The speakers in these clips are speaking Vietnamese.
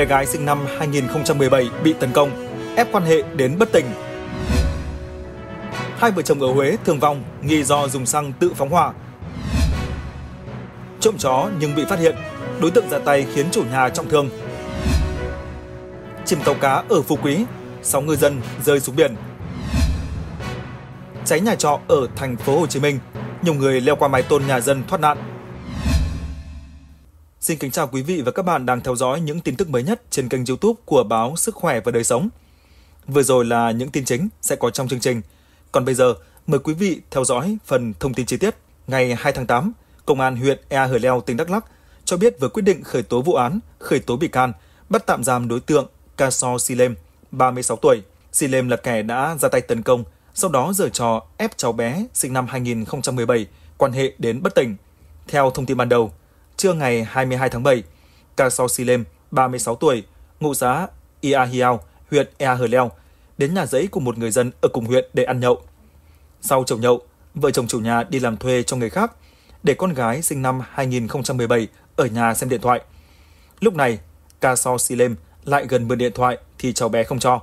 bé gái sinh năm 2017 bị tấn công, ép quan hệ đến bất tỉnh. Hai vợ chồng ở Huế thương vong nghi do dùng xăng tự phóng hỏa. Trộm chó nhưng bị phát hiện, đối tượng ra tay khiến chủ nhà trọng thương. Chìm tàu cá ở Phú Quý, 6 ngư dân rơi xuống biển. Cháy nhà trọ ở thành phố Hồ Chí Minh, nhiều người leo qua mái tôn nhà dân thoát nạn. Xin kính chào quý vị và các bạn đang theo dõi những tin tức mới nhất trên kênh YouTube của báo Sức khỏe và đời sống. Vừa rồi là những tin chính sẽ có trong chương trình. Còn bây giờ, mời quý vị theo dõi phần thông tin chi tiết. Ngày 2 tháng 8, Công an huyện Ea Hờ Leo, tỉnh Đắk Lắk cho biết vừa quyết định khởi tố vụ án, khởi tố bị can, bắt tạm giam đối tượng Kaso Silem, 36 tuổi. Silem là kẻ đã ra tay tấn công, sau đó giở trò ép cháu bé sinh năm 2017 quan hệ đến bất tỉnh. Theo thông tin ban đầu, trưa ngày 22 tháng 7. Kasau Silem, 36 tuổi, ngụ xã Ia Hiao, huyện Ea Hờ Leo, đến nhà dãy của một người dân ở cùng huyện để ăn nhậu. Sau chồng nhậu, vợ chồng chủ nhà đi làm thuê cho người khác, để con gái sinh năm 2017 ở nhà xem điện thoại. Lúc này, Kasau Silem lại gần mượn điện thoại thì cháu bé không cho.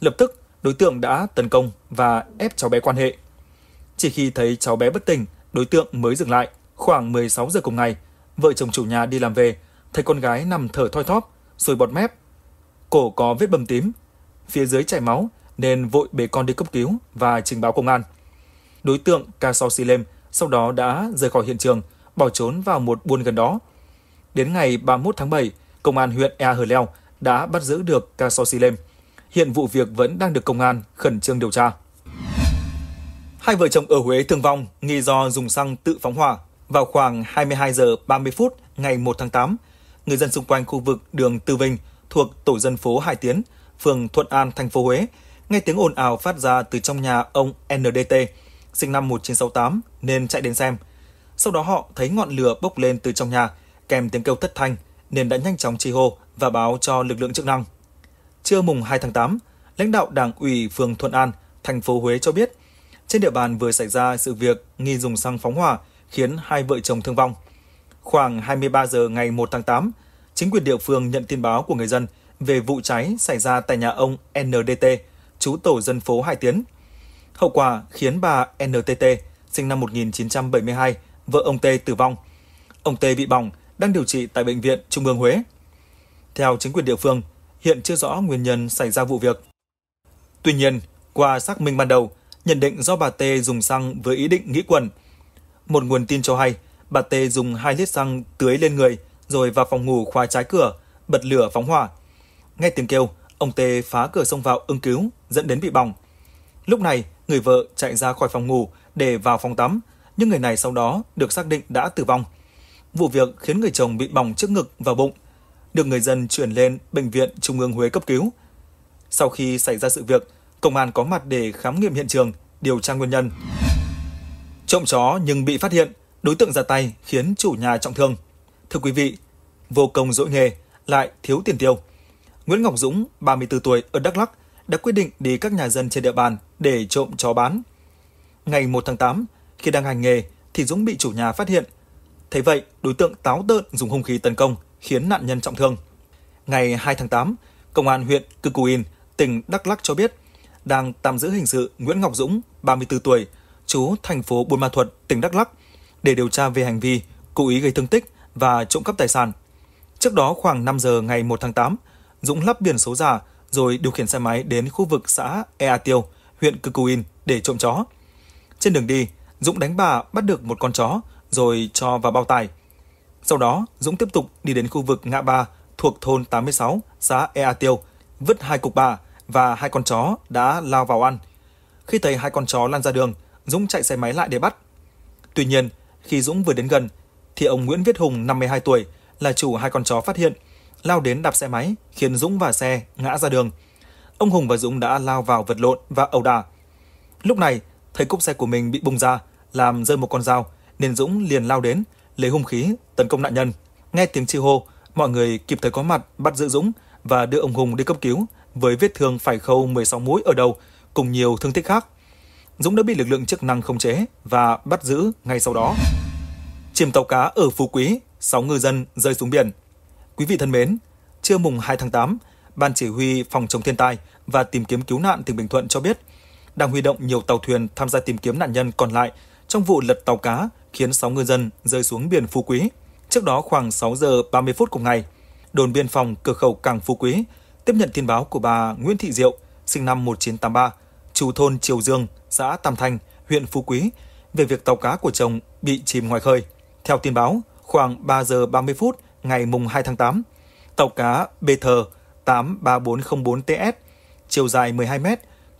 Lập tức, đối tượng đã tấn công và ép cháu bé quan hệ. Chỉ khi thấy cháu bé bất tỉnh, đối tượng mới dừng lại. Khoảng 16 giờ cùng ngày, Vợ chồng chủ nhà đi làm về, thấy con gái nằm thở thoi thóp, rồi bọt mép. Cổ có vết bầm tím, phía dưới chảy máu nên vội bế con đi cấp cứu và trình báo công an. Đối tượng Kaso Silem sau đó đã rời khỏi hiện trường, bỏ trốn vào một buôn gần đó. Đến ngày 31 tháng 7, công an huyện Ea Hờ Leo đã bắt giữ được Kaso Silem. Hiện vụ việc vẫn đang được công an khẩn trương điều tra. Hai vợ chồng ở Huế thương vong nghi do dùng xăng tự phóng hỏa vào khoảng 22 giờ 30 phút ngày 1 tháng 8, người dân xung quanh khu vực đường Tư Vinh thuộc tổ dân phố Hải Tiến, phường Thuận An, thành phố Huế, nghe tiếng ồn ào phát ra từ trong nhà ông NDT, sinh năm 1968 nên chạy đến xem. Sau đó họ thấy ngọn lửa bốc lên từ trong nhà, kèm tiếng kêu thất thanh nên đã nhanh chóng chi hô và báo cho lực lượng chức năng. Trưa mùng 2 tháng 8, lãnh đạo Đảng ủy phường Thuận An, thành phố Huế cho biết, trên địa bàn vừa xảy ra sự việc nghi dùng xăng phóng hỏa khiến hai vợ chồng thương vong. Khoảng 23 giờ ngày 1 tháng 8, chính quyền địa phương nhận tin báo của người dân về vụ cháy xảy ra tại nhà ông NDT, chú tổ dân phố Hải Tiến. Hậu quả khiến bà NTT, sinh năm 1972, vợ ông T tử vong. Ông T bị bỏng, đang điều trị tại Bệnh viện Trung ương Huế. Theo chính quyền địa phương, hiện chưa rõ nguyên nhân xảy ra vụ việc. Tuy nhiên, qua xác minh ban đầu, nhận định do bà T dùng xăng với ý định nghĩ quần – một nguồn tin cho hay, bà T dùng 2 lít xăng tưới lên người rồi vào phòng ngủ khóa trái cửa, bật lửa phóng hỏa. Nghe tiếng kêu, ông T phá cửa xông vào ứng cứu, dẫn đến bị bỏng. Lúc này, người vợ chạy ra khỏi phòng ngủ để vào phòng tắm, nhưng người này sau đó được xác định đã tử vong. Vụ việc khiến người chồng bị bỏng trước ngực và bụng, được người dân chuyển lên bệnh viện Trung ương Huế cấp cứu. Sau khi xảy ra sự việc, công an có mặt để khám nghiệm hiện trường, điều tra nguyên nhân. Trộm chó nhưng bị phát hiện, đối tượng ra tay khiến chủ nhà trọng thương. Thưa quý vị, vô công dỗi nghề lại thiếu tiền tiêu. Nguyễn Ngọc Dũng, 34 tuổi ở Đắk Lắk, đã quyết định đi các nhà dân trên địa bàn để trộm chó bán. Ngày 1 tháng 8, khi đang hành nghề thì Dũng bị chủ nhà phát hiện. Thế vậy, đối tượng táo tợn dùng hung khí tấn công khiến nạn nhân trọng thương. Ngày 2 tháng 8, công an huyện Cư Cù In, tỉnh Đắk Lắk cho biết đang tạm giữ hình sự Nguyễn Ngọc Dũng, 34 tuổi trú thành phố Buôn Ma Thuột, tỉnh Đắk Lắk để điều tra về hành vi cố ý gây thương tích và trộm cắp tài sản. Trước đó khoảng 5 giờ ngày 1 tháng 8, Dũng lắp biển số giả rồi điều khiển xe máy đến khu vực xã Ea Tiêu, huyện Cư Cù để trộm chó. Trên đường đi, Dũng đánh bà bắt được một con chó rồi cho vào bao tải. Sau đó, Dũng tiếp tục đi đến khu vực ngã ba thuộc thôn 86, xã Ea Tiêu, vứt hai cục bà và hai con chó đã lao vào ăn. Khi thấy hai con chó lăn ra đường, Dũng chạy xe máy lại để bắt. Tuy nhiên, khi Dũng vừa đến gần, thì ông Nguyễn Viết Hùng, 52 tuổi, là chủ hai con chó phát hiện, lao đến đạp xe máy, khiến Dũng và xe ngã ra đường. Ông Hùng và Dũng đã lao vào vật lộn và ẩu đả. Lúc này, thấy cúc xe của mình bị bung ra, làm rơi một con dao, nên Dũng liền lao đến, lấy hung khí, tấn công nạn nhân. Nghe tiếng chi hô, mọi người kịp thời có mặt bắt giữ Dũng và đưa ông Hùng đi cấp cứu với vết thương phải khâu 16 mũi ở đầu cùng nhiều thương tích khác. Dũng đã bị lực lượng chức năng khống chế và bắt giữ ngay sau đó. Chìm tàu cá ở Phú Quý, 6 ngư dân rơi xuống biển. Quý vị thân mến, trưa mùng 2 tháng 8, Ban Chỉ huy Phòng chống thiên tai và tìm kiếm cứu nạn tỉnh Bình Thuận cho biết, đang huy động nhiều tàu thuyền tham gia tìm kiếm nạn nhân còn lại trong vụ lật tàu cá khiến 6 ngư dân rơi xuống biển Phú Quý. Trước đó khoảng 6 giờ 30 phút cùng ngày, đồn biên phòng cửa khẩu Cảng Phú Quý tiếp nhận tin báo của bà Nguyễn Thị Diệu, sinh năm 1983, trú thôn Triều Dương, xã Tam Thanh, huyện Phú Quý về việc tàu cá của chồng bị chìm ngoài khơi. Theo tin báo, khoảng 3 giờ 30 phút ngày mùng 2 tháng 8, tàu cá BT 83404 TS, chiều dài 12 m,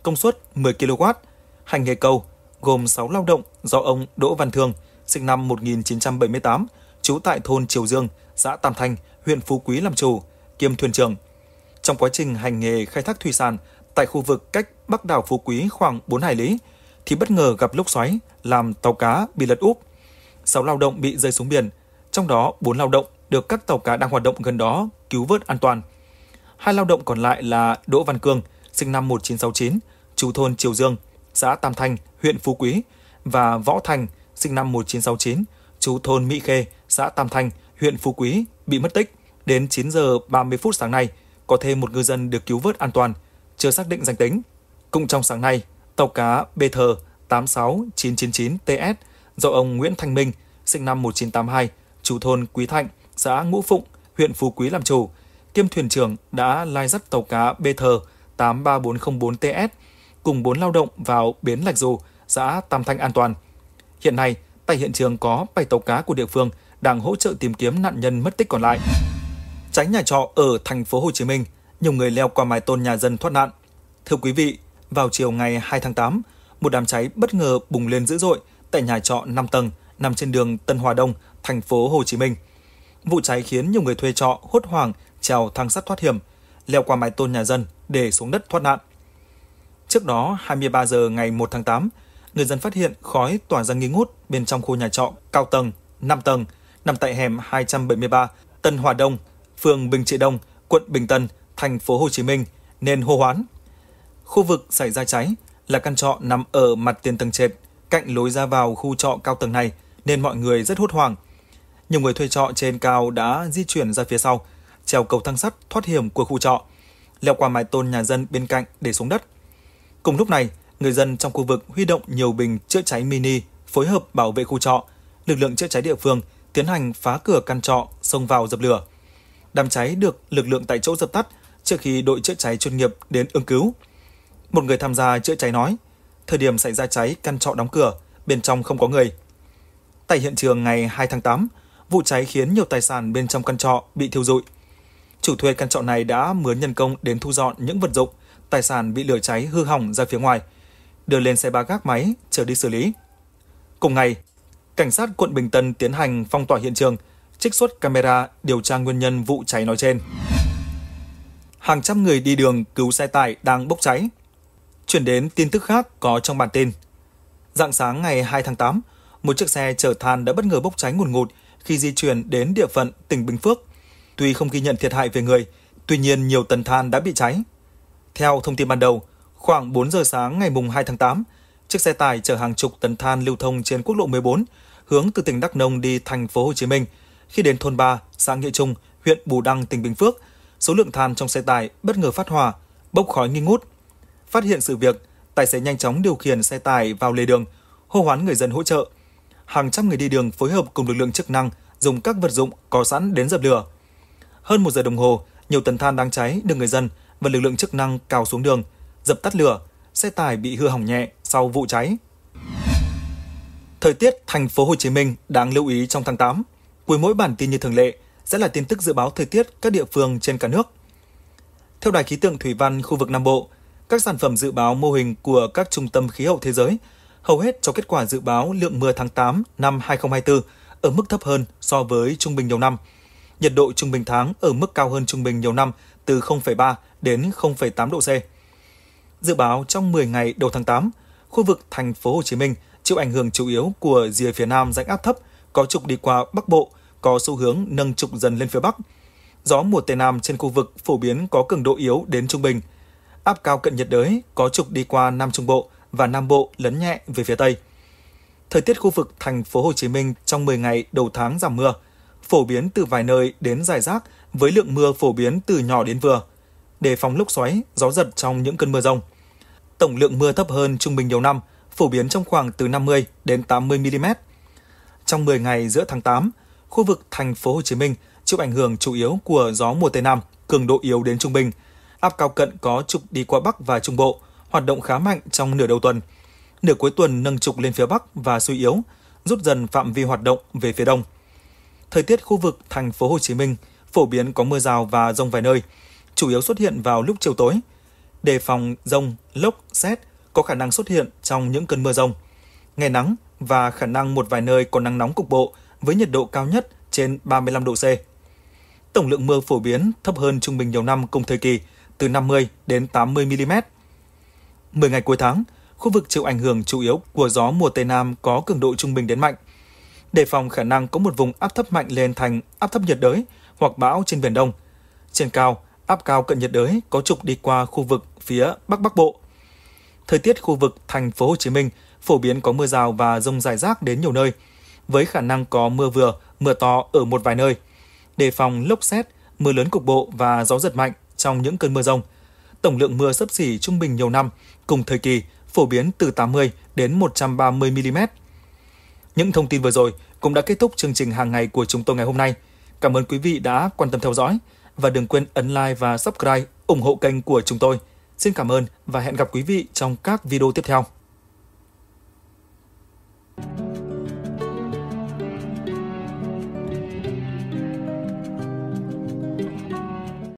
công suất 10 kW, hành nghề câu, gồm 6 lao động do ông Đỗ Văn Thương, sinh năm 1978, trú tại thôn Triều Dương, xã Tam Thanh, huyện Phú Quý làm chủ, kiêm thuyền trưởng. Trong quá trình hành nghề khai thác thủy sản tại khu vực cách Bắc đảo Phú Quý khoảng 4 hải lý, thì bất ngờ gặp lốc xoáy, làm tàu cá bị lật úp. 6 lao động bị rơi xuống biển, trong đó 4 lao động được các tàu cá đang hoạt động gần đó cứu vớt an toàn. Hai lao động còn lại là Đỗ Văn Cương, sinh năm 1969, chú thôn Triều Dương, xã Tam Thanh, huyện Phú Quý và Võ Thành, sinh năm 1969, chú thôn Mỹ Khê, xã Tam Thanh, huyện Phú Quý bị mất tích. Đến 9 giờ 30 phút sáng nay, có thêm một ngư dân được cứu vớt an toàn – chưa xác định danh tính. Cũng trong sáng nay, tàu cá BT 86999 TS do ông Nguyễn Thanh Minh, sinh năm 1982, chủ thôn Quý Thạnh, xã Ngũ Phụng, huyện Phú Quý làm chủ, kiêm thuyền trưởng đã lai dắt tàu cá BT 83404 TS cùng 4 lao động vào bến Lạch Dù, xã Tam Thanh an toàn. Hiện nay, tại hiện trường có 7 tàu cá của địa phương đang hỗ trợ tìm kiếm nạn nhân mất tích còn lại. Tránh nhà trọ ở thành phố Hồ Chí Minh nhiều người leo qua mái tôn nhà dân thoát nạn. Thưa quý vị, vào chiều ngày 2 tháng 8, một đám cháy bất ngờ bùng lên dữ dội tại nhà trọ 5 tầng nằm trên đường Tân Hòa Đông, thành phố Hồ Chí Minh. Vụ cháy khiến nhiều người thuê trọ hốt hoảng trèo thang sắt thoát hiểm, leo qua mái tôn nhà dân để xuống đất thoát nạn. Trước đó, 23 giờ ngày 1 tháng 8, người dân phát hiện khói tỏa ra nghi ngút bên trong khu nhà trọ cao tầng 5 tầng nằm tại hẻm 273 Tân Hòa Đông, phường Bình Trị Đông, quận Bình Tân, thành phố Hồ Chí Minh nên hô hoán. Khu vực xảy ra cháy là căn trọ nằm ở mặt tiền tầng trệt, cạnh lối ra vào khu trọ cao tầng này nên mọi người rất hốt hoảng. Nhiều người thuê trọ trên cao đã di chuyển ra phía sau, trèo cầu thang sắt thoát hiểm của khu trọ, leo qua mái tôn nhà dân bên cạnh để xuống đất. Cùng lúc này, người dân trong khu vực huy động nhiều bình chữa cháy mini phối hợp bảo vệ khu trọ. Lực lượng chữa cháy địa phương tiến hành phá cửa căn trọ, xông vào dập lửa. Đám cháy được lực lượng tại chỗ dập tắt trước khi đội chữa cháy chuyên nghiệp đến ứng cứu. Một người tham gia chữa cháy nói, thời điểm xảy ra cháy căn trọ đóng cửa, bên trong không có người. Tại hiện trường ngày 2 tháng 8, vụ cháy khiến nhiều tài sản bên trong căn trọ bị thiêu rụi. Chủ thuê căn trọ này đã mướn nhân công đến thu dọn những vật dụng, tài sản bị lửa cháy hư hỏng ra phía ngoài, đưa lên xe ba gác máy chờ đi xử lý. Cùng ngày, cảnh sát quận Bình Tân tiến hành phong tỏa hiện trường, trích xuất camera điều tra nguyên nhân vụ cháy nói trên hàng trăm người đi đường cứu xe tải đang bốc cháy. Chuyển đến tin tức khác có trong bản tin. Dạng sáng ngày 2 tháng 8, một chiếc xe chở than đã bất ngờ bốc cháy ngùn ngụt khi di chuyển đến địa phận tỉnh Bình Phước. Tuy không ghi nhận thiệt hại về người, tuy nhiên nhiều tấn than đã bị cháy. Theo thông tin ban đầu, khoảng 4 giờ sáng ngày mùng 2 tháng 8, chiếc xe tải chở hàng chục tấn than lưu thông trên quốc lộ 14 hướng từ tỉnh Đắk Nông đi thành phố Hồ Chí Minh. Khi đến thôn 3, xã Nghĩa Trung, huyện Bù Đăng, tỉnh Bình Phước – số lượng than trong xe tải bất ngờ phát hỏa, bốc khói nghi ngút. Phát hiện sự việc, tài xế nhanh chóng điều khiển xe tải vào lề đường, hô hoán người dân hỗ trợ. Hàng trăm người đi đường phối hợp cùng lực lượng chức năng dùng các vật dụng có sẵn đến dập lửa. Hơn một giờ đồng hồ, nhiều tấn than đang cháy được người dân và lực lượng chức năng cào xuống đường, dập tắt lửa, xe tải bị hư hỏng nhẹ sau vụ cháy. Thời tiết thành phố Hồ Chí Minh đáng lưu ý trong tháng 8. Cuối mỗi bản tin như thường lệ, sẽ là tin tức dự báo thời tiết các địa phương trên cả nước. Theo Đài khí tượng thủy văn khu vực Nam Bộ, các sản phẩm dự báo mô hình của các trung tâm khí hậu thế giới hầu hết cho kết quả dự báo lượng mưa tháng 8 năm 2024 ở mức thấp hơn so với trung bình nhiều năm. Nhiệt độ trung bình tháng ở mức cao hơn trung bình nhiều năm từ 0,3 đến 0,8 độ C. Dự báo trong 10 ngày đầu tháng 8, khu vực thành phố Hồ Chí Minh chịu ảnh hưởng chủ yếu của rìa phía nam rãnh áp thấp có trục đi qua Bắc Bộ – có xu hướng nâng trục dần lên phía Bắc. Gió mùa Tây Nam trên khu vực phổ biến có cường độ yếu đến trung bình. Áp cao cận nhiệt đới có trục đi qua Nam Trung Bộ và Nam Bộ lấn nhẹ về phía Tây. Thời tiết khu vực thành phố Hồ Chí Minh trong 10 ngày đầu tháng giảm mưa, phổ biến từ vài nơi đến dài rác với lượng mưa phổ biến từ nhỏ đến vừa, đề phòng lúc xoáy, gió giật trong những cơn mưa rông. Tổng lượng mưa thấp hơn trung bình nhiều năm, phổ biến trong khoảng từ 50 đến 80 mm. Trong 10 ngày giữa tháng 8, khu vực thành phố Hồ Chí Minh chịu ảnh hưởng chủ yếu của gió mùa Tây Nam, cường độ yếu đến trung bình. Áp cao cận có trục đi qua Bắc và Trung Bộ, hoạt động khá mạnh trong nửa đầu tuần. Nửa cuối tuần nâng trục lên phía Bắc và suy yếu, rút dần phạm vi hoạt động về phía đông. Thời tiết khu vực thành phố Hồ Chí Minh phổ biến có mưa rào và rông vài nơi, chủ yếu xuất hiện vào lúc chiều tối. Đề phòng rông, lốc, xét có khả năng xuất hiện trong những cơn mưa rông. Ngày nắng, và khả năng một vài nơi có nắng nóng cục bộ với nhiệt độ cao nhất trên 35 độ C. Tổng lượng mưa phổ biến thấp hơn trung bình nhiều năm cùng thời kỳ, từ 50 đến 80 mm. 10 ngày cuối tháng, khu vực chịu ảnh hưởng chủ yếu của gió mùa Tây Nam có cường độ trung bình đến mạnh. Đề phòng khả năng có một vùng áp thấp mạnh lên thành áp thấp nhiệt đới hoặc bão trên Biển Đông. Trên cao, áp cao cận nhiệt đới có trục đi qua khu vực phía Bắc Bắc Bộ. Thời tiết khu vực thành phố Hồ Chí Minh – phổ biến có mưa rào và rông rải rác đến nhiều nơi, với khả năng có mưa vừa, mưa to ở một vài nơi. Đề phòng lốc xét, mưa lớn cục bộ và gió giật mạnh trong những cơn mưa rông. Tổng lượng mưa sấp xỉ trung bình nhiều năm, cùng thời kỳ phổ biến từ 80 đến 130 mm. Những thông tin vừa rồi cũng đã kết thúc chương trình hàng ngày của chúng tôi ngày hôm nay. Cảm ơn quý vị đã quan tâm theo dõi và đừng quên ấn like và subscribe ủng hộ kênh của chúng tôi. Xin cảm ơn và hẹn gặp quý vị trong các video tiếp theo.